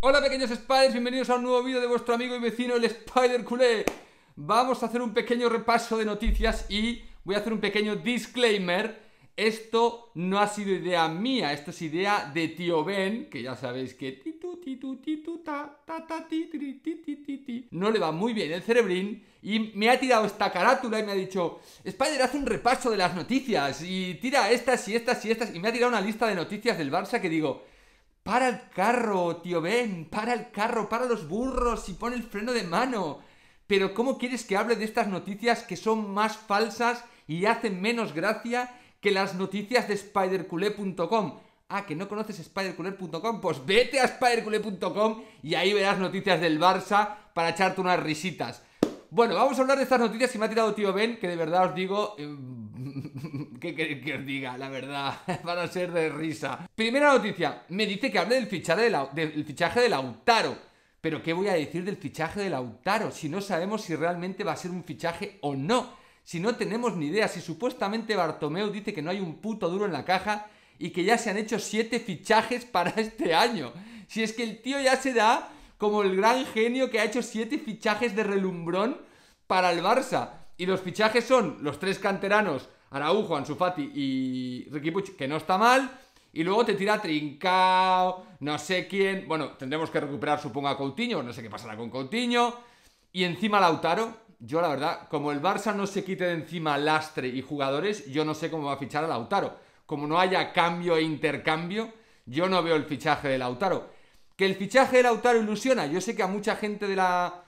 Hola pequeños spiders, bienvenidos a un nuevo vídeo de vuestro amigo y vecino el Spider Culé. Vamos a hacer un pequeño repaso de noticias y voy a hacer un pequeño disclaimer. Esto no ha sido idea mía, esto es idea de tío Ben, que ya sabéis que no le va muy bien el cerebrín y me ha tirado esta carátula y me ha dicho, Spider, haz un repaso de las noticias y tira estas y estas y estas y me ha tirado una lista de noticias del Barça que digo, para el carro, tío Ben, para el carro, para los burros y pon el freno de mano. Pero ¿cómo quieres que hable de estas noticias que son más falsas y hacen menos gracia que las noticias de spiderculé.com? Ah, que no conoces spiderculé.com, pues vete a spiderculé.com y ahí verás noticias del Barça para echarte unas risitas. Bueno, vamos a hablar de estas noticias que me ha tirado tío Ben, que de verdad os digo... Eh, ¿Qué que os diga? La verdad, van a ser de risa. Primera noticia, me dice que hable del fichaje de, del fichaje Lautaro. Pero ¿qué voy a decir del fichaje de Lautaro? Si no sabemos si realmente va a ser un fichaje o no. Si no tenemos ni idea, si supuestamente Bartomeu dice que no hay un puto duro en la caja y que ya se han hecho siete fichajes para este año. Si es que el tío ya se da como el gran genio que ha hecho siete fichajes de relumbrón para el Barça. Y los fichajes son los tres canteranos, Araujo, Ansu Fati y Ricky Puch, que no está mal. Y luego te tira Trincao, no sé quién. Bueno, tendremos que recuperar, supongo, a Coutinho. No sé qué pasará con Coutinho. Y encima Lautaro. Yo, la verdad, como el Barça no se quite de encima lastre y jugadores, yo no sé cómo va a fichar a Lautaro. Como no haya cambio e intercambio, yo no veo el fichaje de Lautaro. Que el fichaje de Lautaro ilusiona. Yo sé que a mucha gente de la,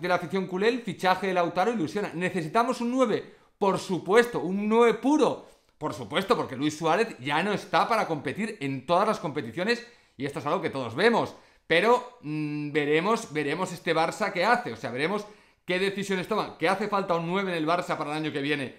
de la afición culé el fichaje de Lautaro ilusiona. Necesitamos un 9, por supuesto, un 9 puro. Por supuesto, porque Luis Suárez ya no está para competir en todas las competiciones y esto es algo que todos vemos. Pero mm, veremos, veremos este Barça qué hace. O sea, veremos qué decisiones toma. Que hace falta un 9 en el Barça para el año que viene.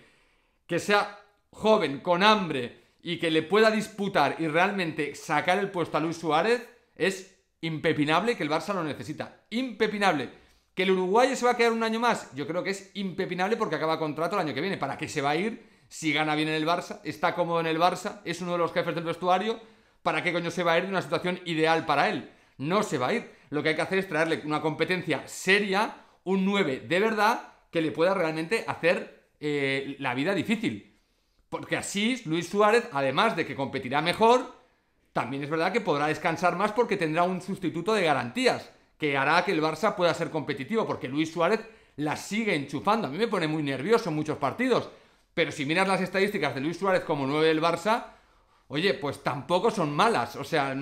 Que sea joven, con hambre y que le pueda disputar y realmente sacar el puesto a Luis Suárez es impepinable que el Barça lo necesita. Impepinable. ¿Que el uruguayo se va a quedar un año más? Yo creo que es impepinable porque acaba contrato el año que viene. ¿Para qué se va a ir si gana bien en el Barça? ¿Está cómodo en el Barça? ¿Es uno de los jefes del vestuario? ¿Para qué coño se va a ir de una situación ideal para él? No se va a ir. Lo que hay que hacer es traerle una competencia seria, un 9 de verdad, que le pueda realmente hacer eh, la vida difícil. Porque así Luis Suárez, además de que competirá mejor, también es verdad que podrá descansar más porque tendrá un sustituto de garantías, que hará que el Barça pueda ser competitivo, porque Luis Suárez la sigue enchufando. A mí me pone muy nervioso en muchos partidos, pero si miras las estadísticas de Luis Suárez como 9 del Barça, oye, pues tampoco son malas. O sea,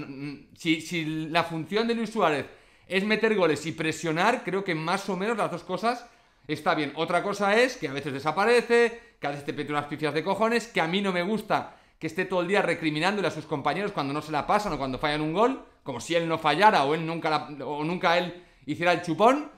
si, si la función de Luis Suárez es meter goles y presionar, creo que más o menos las dos cosas está bien. Otra cosa es que a veces desaparece, que a veces te pete unas pifias de cojones, que a mí no me gusta que esté todo el día recriminándole a sus compañeros cuando no se la pasan o cuando fallan un gol, como si él no fallara o él nunca la, nunca él hiciera el chupón.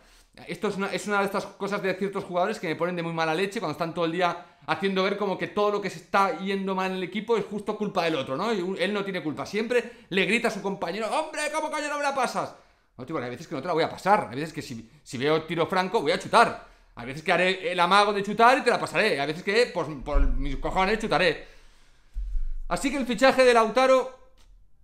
Esto es una, de estas cosas de ciertos jugadores que me ponen de muy mala leche cuando están todo el día haciendo ver como que todo lo que se está yendo mal en el equipo es justo culpa del otro, ¿no? él no tiene culpa. Siempre le grita a su compañero, ¡Hombre, cómo coño no me la pasas! No, veces que no te la voy a pasar. Hay veces que si, veo tiro franco voy a chutar. a veces que haré el amago de chutar y te la pasaré. a veces que, pues, por mis cojones chutaré. Así que el fichaje de Lautaro,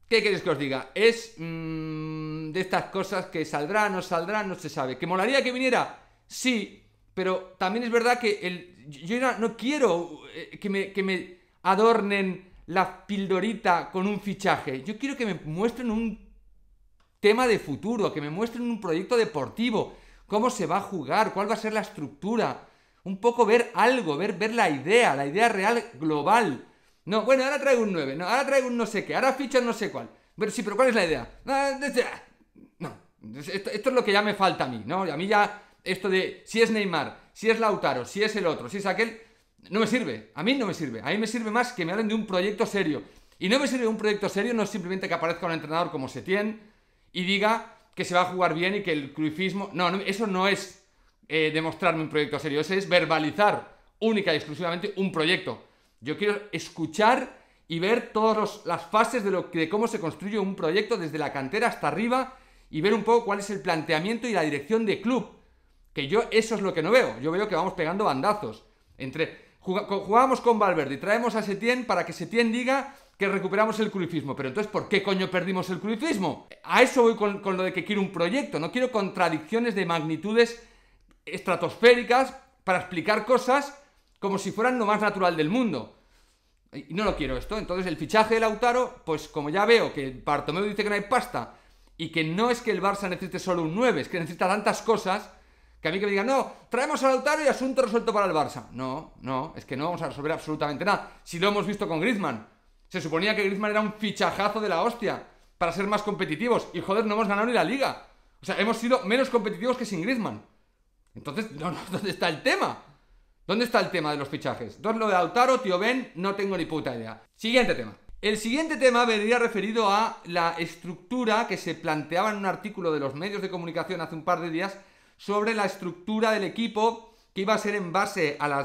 ¿qué queréis que os diga? Es mm, de estas cosas que saldrá, no saldrá, no se sabe. ¿Que molaría que viniera? Sí, pero también es verdad que yo no quiero eh, que me, que me adornen la pildorita con un fichaje. Yo quiero que me muestren un tema de futuro, que me muestren un proyecto deportivo, cómo se va a jugar, cuál va a ser la estructura. Un poco ver algo, ver, ver la idea, la idea real global no, bueno, ahora traigo un 9, no, ahora traigo un no sé qué, ahora ficha no sé cuál. Pero sí, pero ¿cuál es la idea? Ah, ah, no, esto, es lo que ya me falta a mí, ¿no? A mí ya esto de si es Neymar, si es Lautaro, si es el otro, si es aquel, no me sirve. A mí no me sirve. A mí me sirve más que me hablen de un proyecto serio. Y no me sirve un proyecto serio, no es simplemente que aparezca un entrenador como Setién y diga que se va a jugar bien y que el cruifismo... No, eso no es eh, demostrarme un proyecto serio, eso es verbalizar única y exclusivamente un proyecto. Yo quiero escuchar y ver todas las fases de, lo de cómo se construye un proyecto desde la cantera hasta arriba y ver un poco cuál es el planteamiento y la dirección de club. Que yo eso es lo que no veo. Yo veo que vamos pegando bandazos. Entre jugamos con Valverde y traemos a Setién para que Setién diga que recuperamos el Crucifismo. Pero entonces, ¿por qué coño perdimos el crucifismo? A eso voy con lo de que quiero un proyecto. No quiero contradicciones de magnitudes estratosféricas para explicar cosas como si fueran lo más natural del mundo. Y no lo quiero esto. Entonces el fichaje de Lautaro, pues como ya veo que Bartomeu dice que no hay pasta y que no es que el Barça necesite solo un 9, es que necesita tantas cosas que a mí que me digan, no, traemos al Lautaro y asunto resuelto para el Barça. No, no, es que no vamos a resolver absolutamente nada. Si lo hemos visto con Griezmann. Se suponía que Griezmann era un fichajazo de la hostia para ser más competitivos. Y joder, no hemos ganado ni la liga. O sea, hemos sido menos competitivos que sin Griezmann. Entonces, ¿dónde está el tema? ¿Dónde está el tema de los fichajes? Dos, lo de Autaro, tío Ben, no tengo ni puta idea. Siguiente tema. El siguiente tema vendría referido a la estructura que se planteaba en un artículo de los medios de comunicación hace un par de días sobre la estructura del equipo que iba a ser en base a,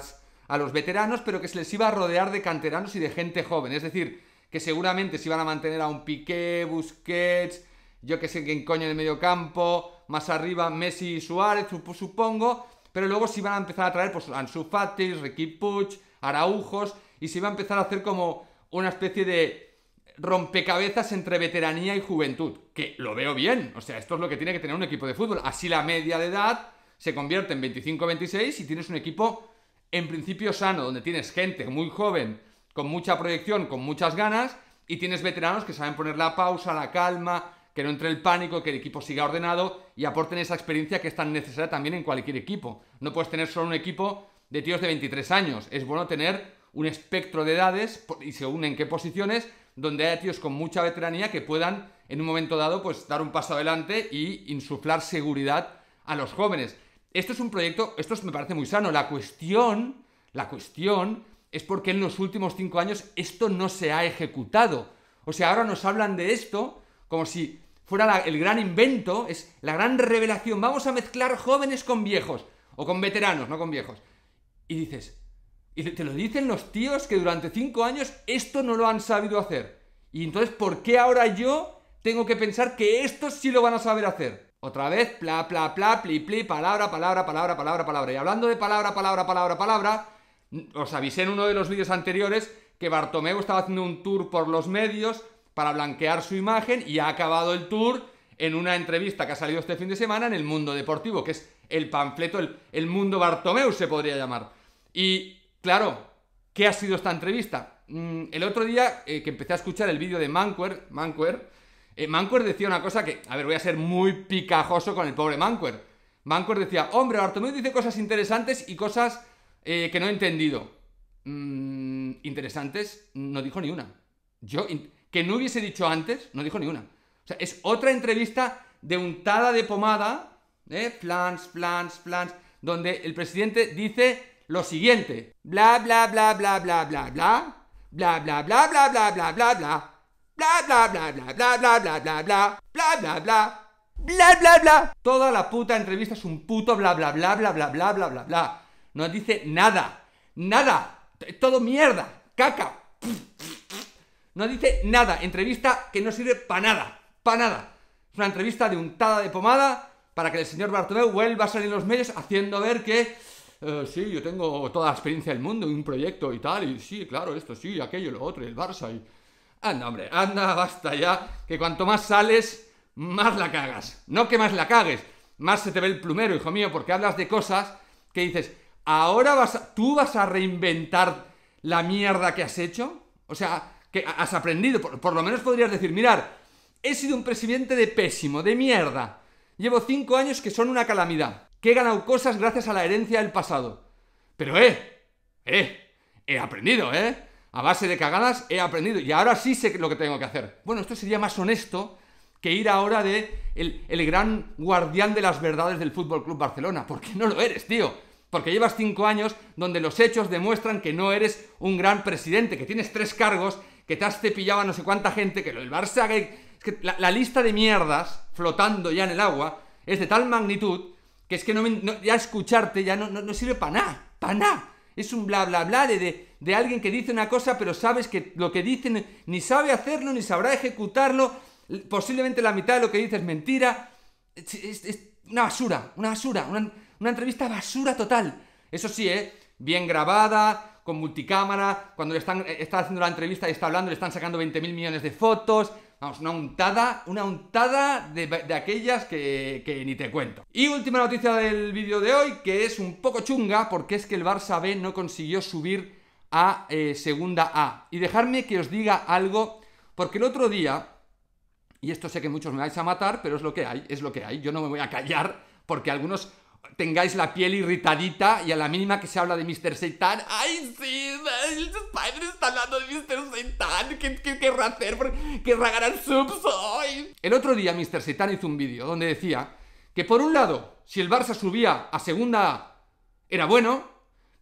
a los veteranos, pero que se les iba a rodear de canteranos y de gente joven. Es decir, que seguramente se iban a mantener a un Piqué, Busquets, yo que sé quién coño en el medio campo, más arriba Messi Suárez, supongo, pero luego sí van a empezar a traer pues Ansu Fati, Ricky Puig, Araujos y se va a empezar a hacer como una especie de rompecabezas entre veteranía y juventud, que lo veo bien, o sea, esto es lo que tiene que tener un equipo de fútbol, así la media de edad se convierte en 25-26 y tienes un equipo en principio sano, donde tienes gente muy joven, con mucha proyección, con muchas ganas, y tienes veteranos que saben poner la pausa, la calma, que no entre el pánico, que el equipo siga ordenado y aporten esa experiencia que es tan necesaria también en cualquier equipo. No puedes tener solo un equipo de tíos de 23 años. Es bueno tener un espectro de edades y según en qué posiciones, donde haya tíos con mucha veteranía que puedan en un momento dado pues dar un paso adelante y insuflar seguridad a los jóvenes. Esto es un proyecto, esto me parece muy sano. La cuestión, la cuestión es porque en los últimos cinco años esto no se ha ejecutado. O sea, ahora nos hablan de esto como si fuera el gran invento, es la gran revelación. Vamos a mezclar jóvenes con viejos, o con veteranos, no con viejos. Y dices, y te lo dicen los tíos que durante cinco años esto no lo han sabido hacer. Y entonces, ¿por qué ahora yo tengo que pensar que esto sí lo van a saber hacer? Otra vez, pla, pla, pla, pli, pli, palabra, palabra, palabra, palabra, palabra. Y hablando de palabra, palabra, palabra, palabra, os avisé en uno de los vídeos anteriores que Bartomeu estaba haciendo un tour por los medios para blanquear su imagen y ha acabado el tour en una entrevista que ha salido este fin de semana en el Mundo Deportivo, que es el panfleto, el, Mundo Bartomeu se podría llamar. Y claro, ¿qué ha sido esta entrevista? Mm, el otro día eh, que empecé a escuchar el vídeo de Manquer, eh, Manquer, decía una cosa que, a ver, voy a ser muy picajoso con el pobre Manquer. Manquer decía, hombre, Bartomeu dice cosas interesantes y cosas eh, que no he entendido. Mm, interesantes, no dijo ni una. Yo, que no hubiese dicho antes, no dijo ni una. O sea, es otra entrevista de untada de pomada, ¿eh? plans plans plans donde el presidente dice lo siguiente: bla, bla, bla, bla, bla, bla, bla, bla, bla, bla, bla, bla, bla, bla, bla. Bla bla bla bla bla bla bla bla bla bla bla bla bla bla bla Toda la puta entrevista es un puto bla bla bla bla bla bla bla bla bla. No dice nada, nada, todo mierda, caca, no dice nada. Entrevista que no sirve para nada. Para nada. Es una entrevista de untada de pomada para que el señor Bartomeu vuelva a salir en los medios haciendo ver que eh, sí, yo tengo toda la experiencia del mundo y un proyecto y tal, y sí, claro, esto sí, aquello, lo otro, el Barça y... Anda, hombre, anda, basta ya, que cuanto más sales, más la cagas. No que más la cagues, más se te ve el plumero, hijo mío, porque hablas de cosas que dices, ahora vas a... tú vas a reinventar la mierda que has hecho. O sea, que has aprendido, por, lo menos podrías decir, mirar, he sido un presidente de pésimo, de mierda. Llevo cinco años que son una calamidad, que he ganado cosas gracias a la herencia del pasado. Pero eh, eh, he aprendido, eh. A base de cagadas he aprendido y ahora sí sé lo que tengo que hacer. Bueno, esto sería más honesto que ir ahora de el, el gran guardián de las verdades del FC Barcelona, porque no lo eres, tío. Porque llevas cinco años donde los hechos demuestran que no eres un gran presidente, que tienes tres cargos que te has cepillado a no sé cuánta gente, que lo del Barça la, lista de mierdas flotando ya en el agua es de tal magnitud que es que no, ya escucharte ya no, no, sirve para nada, para nada. Es un bla bla bla de, alguien que dice una cosa, pero sabes que lo que dicen ni sabe hacerlo, ni sabrá ejecutarlo. Posiblemente la mitad de lo que dice es mentira. Es, una basura, una basura, una, una entrevista basura total. Eso sí, ¿eh? bien grabada, con multicámara, cuando le están, eh, está haciendo la entrevista y está hablando, le están sacando 20.000 millones de fotos. Vamos, una untada, una untada de, aquellas que, ni te cuento. Y última noticia del vídeo de hoy, que es un poco chunga, porque es que el Barça B no consiguió subir a eh, segunda A. Y dejarme que os diga algo, porque el otro día, y esto sé que muchos me vais a matar, pero es lo que hay, es lo que hay, yo no me voy a callar, porque algunos tengáis la piel irritadita y a la mínima que se habla de Mr. Satan, ¡ay, sí! El Spider está hablando de Mr. Satan, ¿qué, querrá hacer? ¿Querrá ganar subs hoy? El otro día Mr. Satan hizo un vídeo donde decía que por un lado, si el Barça subía a segunda A, era bueno,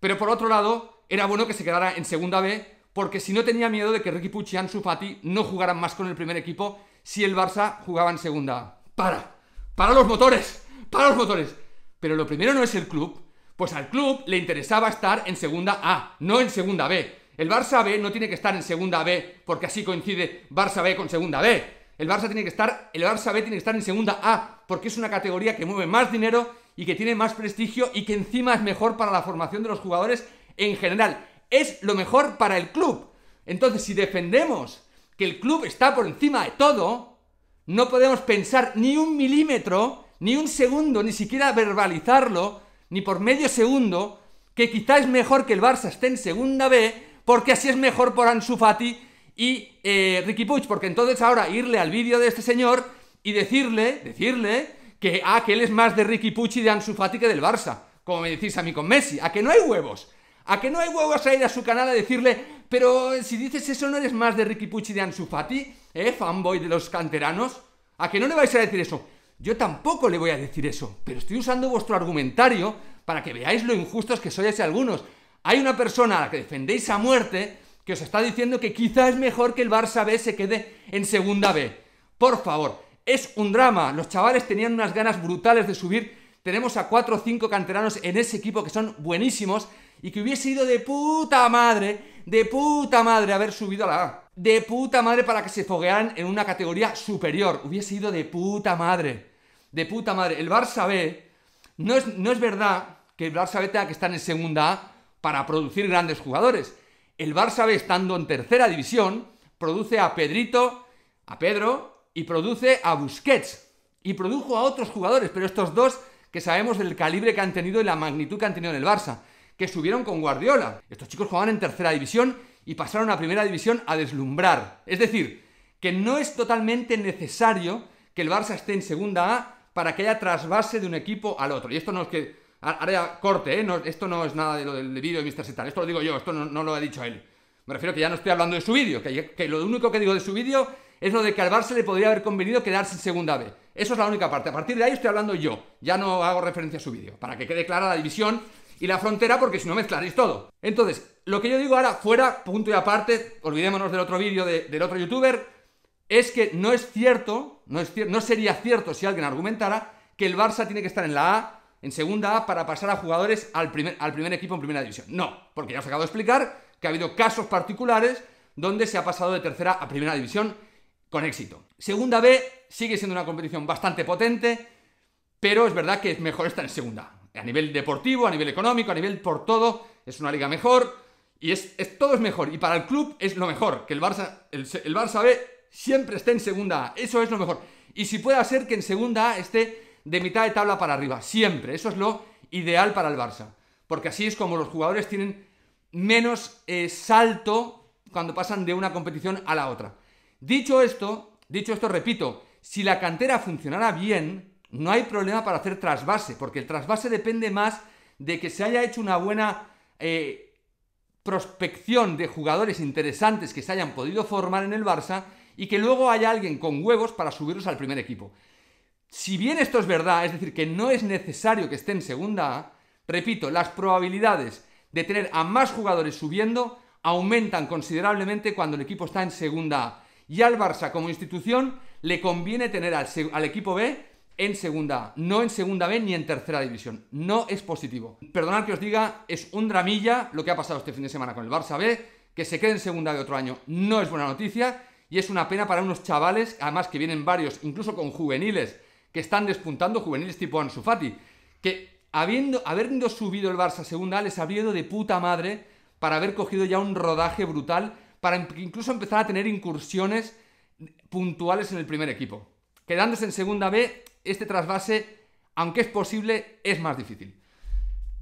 pero por otro lado, era bueno que se quedara en segunda B, porque si no tenía miedo de que Ricky Pucci y Ansu Fati no jugaran más con el primer equipo si el Barça jugaba en segunda A. ¡Para! ¡Para los motores! ¡Para los motores! Pero lo primero no es el club. Pues al club le interesaba estar en segunda A, no en segunda B. El Barça B no tiene que estar en segunda B, porque así coincide Barça B con segunda B. El Barça tiene que estar, el Barça B tiene que estar en segunda A, porque es una categoría que mueve más dinero y que tiene más prestigio y que encima es mejor para la formación de los jugadores en general. Es lo mejor para el club. Entonces, si defendemos que el club está por encima de todo, no podemos pensar ni un milímetro ni un segundo, ni siquiera verbalizarlo, ni por medio segundo, que quizá es mejor que el Barça esté en segunda B, porque así es mejor por Ansu Fati y eh, Ricky Puig, porque entonces ahora irle al vídeo de este señor y decirle, decirle, que, ah, que él es más de Ricky Pucci y de Ansu Fati que del Barça, como me decís a mí con Messi, a que no hay huevos, a que no hay huevos a ir a su canal a decirle, pero si dices eso no eres más de Ricky Pucci y de Ansu Fati, eh, fanboy de los canteranos, a que no le vais a decir eso, yo tampoco le voy a decir eso, pero estoy usando vuestro argumentario para que veáis lo injustos que sois algunos. Hay una persona a la que defendéis a muerte que os está diciendo que quizá es mejor que el Barça B se quede en segunda B. Por favor, es un drama. Los chavales tenían unas ganas brutales de subir. Tenemos a cuatro o cinco canteranos en ese equipo que son buenísimos y que hubiese ido de puta madre, de puta madre haber subido a la A. De puta madre para que se foguearan en una categoría superior. Hubiese ido de puta madre de puta madre. El Barça B, no es, no es verdad que el Barça B tenga que estar en segunda A para producir grandes jugadores. El Barça B, estando en tercera división, produce a Pedrito, a Pedro, y produce a Busquets. Y produjo a otros jugadores, pero estos dos que sabemos del calibre que han tenido y la magnitud que han tenido en el Barça, que subieron con Guardiola. Estos chicos jugaban en tercera división y pasaron a primera división a deslumbrar. Es decir, que no es totalmente necesario que el Barça esté en segunda A para que haya trasvase de un equipo al otro. Y esto no es que... Ahora corte, ¿eh? esto no es nada de lo del vídeo de Mr. Setal, esto lo digo yo, esto no, lo ha dicho él. Me refiero a que ya no estoy hablando de su vídeo, que, lo único que digo de su vídeo es lo de que al Barça le podría haber convenido quedarse en segunda B. Eso es la única parte. A partir de ahí estoy hablando yo. Ya no hago referencia a su vídeo. Para que quede clara la división y la frontera, porque si no mezclaréis todo. Entonces, lo que yo digo ahora, fuera, punto y aparte, olvidémonos del otro vídeo del otro youtuber, es que no es cierto no, sería cierto si alguien argumentara que el Barça tiene que estar en la A, en segunda A, para pasar a jugadores al primer, equipo en primera división. No, porque ya os acabo de explicar que ha habido casos particulares donde se ha pasado de tercera a primera división con éxito. Segunda B sigue siendo una competición bastante potente, pero es verdad que es mejor estar en segunda. A nivel deportivo, a nivel económico, a nivel por todo, es una liga mejor y es, todo es mejor. Y para el club es lo mejor, que el Barça, el Barça B Siempre esté en segunda A. Eso es lo mejor. Y si puede ser que en segunda A esté de mitad de tabla para arriba. Siempre. Eso es lo ideal para el Barça. Porque así es como los jugadores tienen menos eh, salto cuando pasan de una competición a la otra. Dicho esto, dicho esto, repito, si la cantera funcionara bien, no hay problema para hacer trasvase, porque el trasvase depende más de que se haya hecho una buena eh, prospección de jugadores interesantes que se hayan podido formar en el Barça y que luego haya alguien con huevos para subirlos al primer equipo. Si bien esto es verdad, es decir, que no es necesario que esté en segunda A, repito, las probabilidades de tener a más jugadores subiendo aumentan considerablemente cuando el equipo está en segunda A. Y al Barça como institución le conviene tener al, equipo B en segunda A, no en segunda B ni en tercera división. No es positivo. Perdonad que os diga, es un dramilla lo que ha pasado este fin de semana con el Barça B, que se quede en segunda de otro año no es buena noticia y es una pena para unos chavales, además que vienen varios, incluso con juveniles, que están despuntando, juveniles tipo Ansu Fati, que habiendo, subido el Barça a segunda les habría ido de puta madre para haber cogido ya un rodaje brutal, para em-, incluso empezar a tener incursiones puntuales en el primer equipo. Quedándose en segunda B, este trasvase, aunque es posible, es más difícil.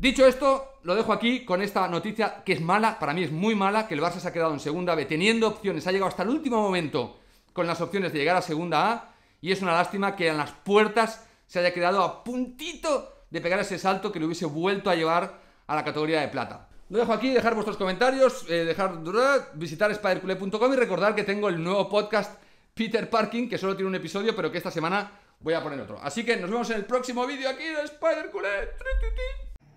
Dicho esto, lo dejo aquí con esta noticia que es mala, para mí es muy mala, que el Barça se ha quedado en segunda B teniendo opciones, ha llegado hasta el último momento con las opciones de llegar a segunda A y es una lástima que en las puertas se haya quedado a puntito de pegar ese salto que le hubiese vuelto a llevar a la categoría de plata. Lo dejo aquí, dejar vuestros comentarios, eh, visitar spiderculé.com y recordar que tengo el nuevo podcast Peter Parking, que solo tiene un episodio, pero que esta semana voy a poner otro. Así que nos vemos en el próximo vídeo aquí de Spider